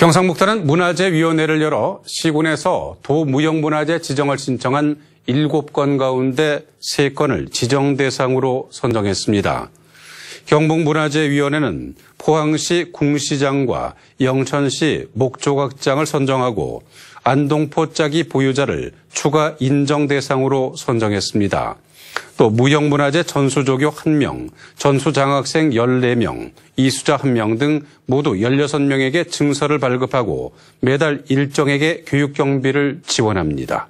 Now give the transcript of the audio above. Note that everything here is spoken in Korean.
경상북도는 문화재위원회를 열어 시군에서 도무형문화재 지정을 신청한 7건 가운데 3건을 지정 대상으로 선정했습니다. 경북문화재위원회는 포항시 궁시장과 영천시 목조각장을 선정하고 안동포 짝이 보유자를 추가 인정 대상으로 선정했습니다. 또 무형문화재 전수조교 1명, 전수장학생 14명, 이수자 1명 등 모두 16명에게 증서를 발급하고 매달 일정에게 교육경비를 지원합니다.